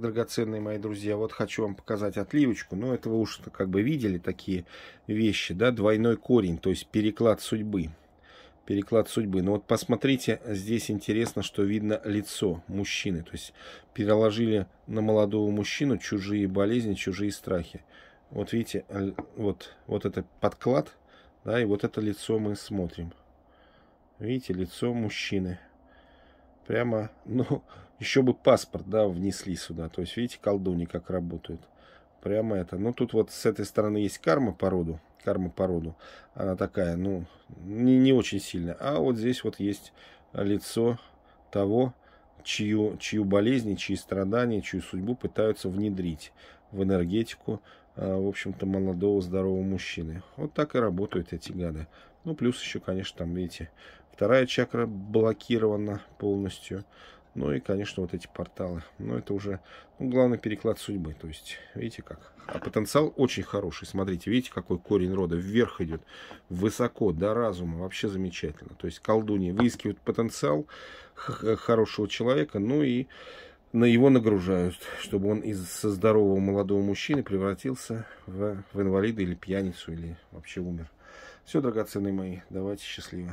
драгоценные мои друзья, вот хочу вам показать отливочку, Ну, это вы уж как бы видели такие вещи, да, двойной корень, то есть переклад судьбы. Переклад судьбы. Но вот посмотрите, здесь интересно, что видно лицо мужчины. То есть переложили на молодого мужчину чужие болезни, чужие страхи. Вот видите, вот, вот это подклад, да, и вот это лицо мы смотрим. Видите, лицо мужчины прямо, ну, еще бы паспорт, да, внесли сюда. То есть, видите, колдуни как работают. Прямо это. Ну, тут вот с этой стороны есть карма по роду. Карма по роду. Она такая, ну, не, не очень сильная. А вот здесь вот есть лицо того, чью, чью болезни, чьи страдания, чью судьбу пытаются внедрить в энергетику, э, в общем-то, молодого здорового мужчины. Вот так и работают эти гады. Ну, плюс еще, конечно, там, видите, вторая чакра блокирована полностью. Ну и, конечно, вот эти порталы. Но ну, это уже ну, главный переклад судьбы. То есть, видите как. А потенциал очень хороший. Смотрите, видите, какой корень рода. Вверх идет, высоко, до разума. Вообще замечательно. То есть, колдуньи выискивают потенциал э, хорошего человека. Ну и на его нагружают, чтобы он из со здорового молодого мужчины превратился в, в инвалида или пьяницу, или вообще умер. Все, драгоценные мои, давайте счастливы.